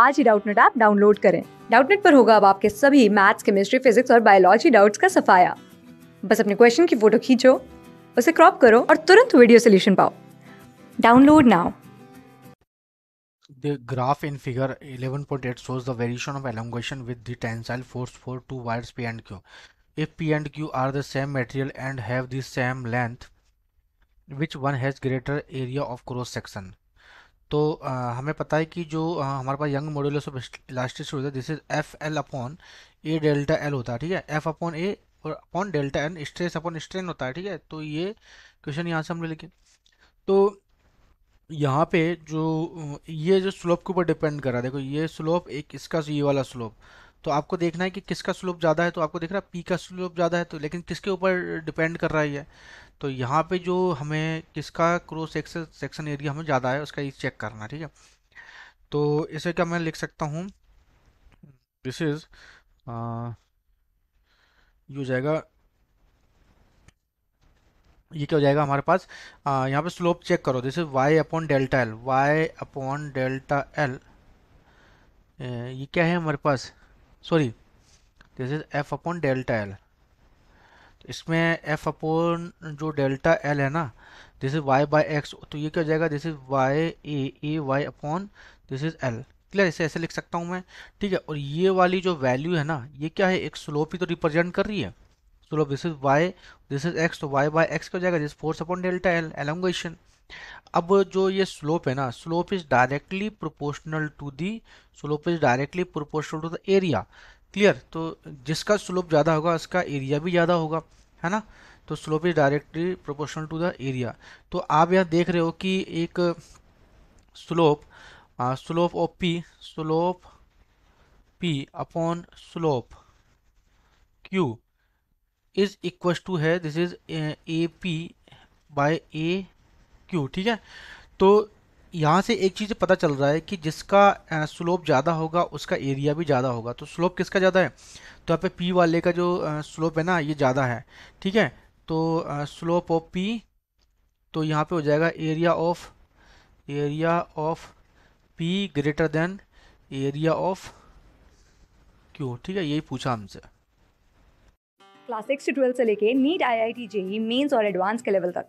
आज ही Doubtnut app download करें डाउटनेट पर होगा अब आपके सभी मैथ्स केमिस्ट्री फिजिक्स और बायोलॉजी डाउट्स का सफाया बस अपने क्वेश्चन की फोटो खींचो उसे क्रॉप करो और तुरंत वीडियो सोल्यूशन पाओ download now The graph in figure 11.8 shows the variation of elongation with the tensile force for two wires P and Q. If P and Q are the same material and have the same length, which one has greater area of cross section? तो आ, हमें पता है कि जो आ, हमारे पास Young module of elasticity होता है this is F L upon A delta L होता है ठीक है एफ अपॉन ए और upon delta N stress upon strain होता है ठीक है तो ये क्वेश्चन यहाँ से हम ले लिखे तो यहाँ पे जो ये जो स्लोप के ऊपर डिपेंड कर रहा है देखो ये स्लोप एक इसका ये वाला स्लोप तो आपको देखना है कि किसका स्लोप ज़्यादा है तो आपको देख रहा है पी का स्लोप ज़्यादा है तो लेकिन किसके ऊपर डिपेंड कर रहा है ये तो यहाँ पे जो हमें किसका क्रॉस सेक्शन सेक्शन एरिया हमें ज़्यादा है उसका ये चेक करना ठीक है तो इसे क्या मैं लिख सकता हूँ दिस इज़ ये हो जाएगा ये क्या हो जाएगा हमारे पास यहाँ पे स्लोप चेक करो this is Y upon delta L Y upon delta L ये क्या है हमारे पास sorry this is F upon delta L इसमें एफ अपॉन जो डेल्टा एल है ना this is Y by X तो ये क्या हो जाएगा this is Y A A Y upon this is L clear इसे ऐसे लिख सकता हूँ मैं ठीक है और ये वाली जो वैल्यू है ना ये क्या है एक स्लोप ही तो रिप्रेजेंट कर रही है slope this is Y this is X तो वाई बाई एक्स क्या हो जाएगा this force upon delta L elongation अब जो ये स्लोप है ना slope is directly proportional to the slope is directly proportional to the area clear तो जिसका स्लोप ज़्यादा होगा उसका एरिया भी ज़्यादा होगा है ना तो slope is directly proportional to the area तो आप यहाँ देख रहे हो कि एक slope slope of P slope P upon slope Q is equals to है this is A P by A Q ठीक है तो यहाँ से एक चीज़ पता चल रहा है कि जिसका स्लोप ज़्यादा होगा उसका एरिया भी ज़्यादा होगा तो स्लोप किसका ज़्यादा है तो यहाँ पे पी वाले का जो स्लोप है ना ये ज़्यादा है ठीक है तो स्लोप ऑफ पी तो यहाँ पे हो जाएगा area of area of P greater than area of Q ठीक है यही पूछा हमसे क्लास सिक्स से से लेके NEET I I T JEE Mains और एडवांस के लेवल तक